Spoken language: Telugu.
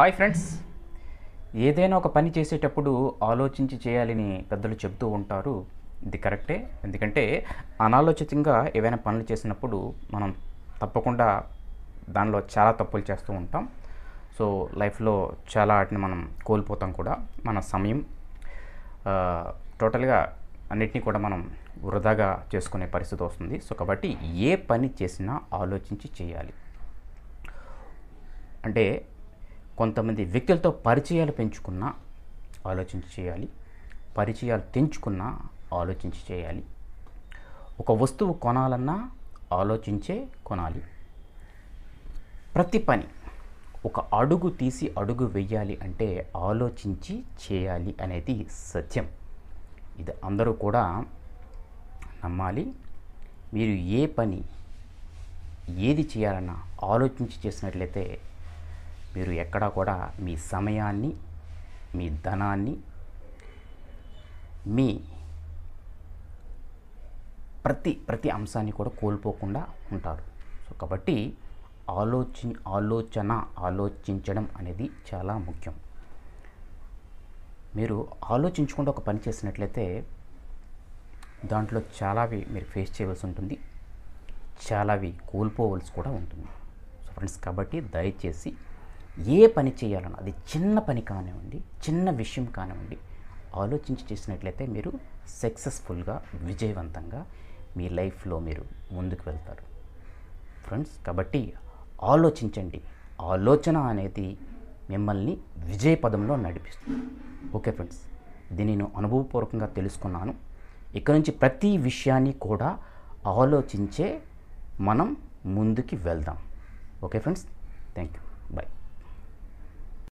హాయ్ ఫ్రెండ్స్ ఏదైనా ఒక పని చేసేటప్పుడు ఆలోచించి చేయాలని పెద్దలు చెబుతూ ఉంటారు ఇది కరెక్టే ఎందుకంటే అనాలోచితంగా ఏవైనా పనులు చేసినప్పుడు మనం తప్పకుండా దానిలో చాలా తప్పులు చేస్తూ ఉంటాం సో లైఫ్లో చాలా వాటిని మనం కోల్పోతాం కూడా మన సమయం టోటల్గా అన్నిటినీ కూడా మనం వృధాగా చేసుకునే పరిస్థితి వస్తుంది సో కాబట్టి ఏ పని చేసినా ఆలోచించి చేయాలి అంటే కొంతమంది వ్యక్తులతో పరిచయాలు పెంచుకున్నా ఆలోచించి చేయాలి పరిచయాలు తెంచుకున్నా ఆలోచించి చేయాలి ఒక వస్తువు కొనాలన్నా ఆలోచించే కొనాలి ప్రతి పని ఒక అడుగు తీసి అడుగు వెయ్యాలి అంటే ఆలోచించి చేయాలి అనేది సత్యం ఇది అందరూ కూడా నమ్మాలి మీరు ఏ పని ఏది చేయాలన్నా ఆలోచించి చేసినట్లయితే మీరు ఎక్కడా కూడా మీ సమయాన్ని మీ ధనాన్ని మీ ప్రతి ప్రతి అంశాన్ని కూడా కోల్పోకుండా ఉంటారు సో కాబట్టి ఆలోచి ఆలోచన ఆలోచించడం అనేది చాలా ముఖ్యం మీరు ఆలోచించకుండా ఒక పని చేసినట్లయితే దాంట్లో చాలావి మీరు ఫేస్ చేయవలసి ఉంటుంది చాలావి కోల్పోవలసి కూడా ఉంటుంది సో ఫ్రెండ్స్ కాబట్టి దయచేసి ఏ పని చేయాలన్నా అది చిన్న పని కానివ్వండి చిన్న విషయం కానివ్వండి ఆలోచించి చేసినట్లయితే మీరు సక్సెస్ఫుల్గా విజయవంతంగా మీ లైఫ్లో మీరు ముందుకు వెళ్తారు ఫ్రెండ్స్ కాబట్టి ఆలోచించండి ఆలోచన అనేది మిమ్మల్ని విజయ పదంలో నడిపిస్తుంది ఓకే ఫ్రెండ్స్ దీన్ని నేను అనుభవపూర్వకంగా తెలుసుకున్నాను ఇక్కడ నుంచి ప్రతి విషయాన్ని కూడా ఆలోచించే మనం ముందుకి వెళ్దాం okay friends thank you bye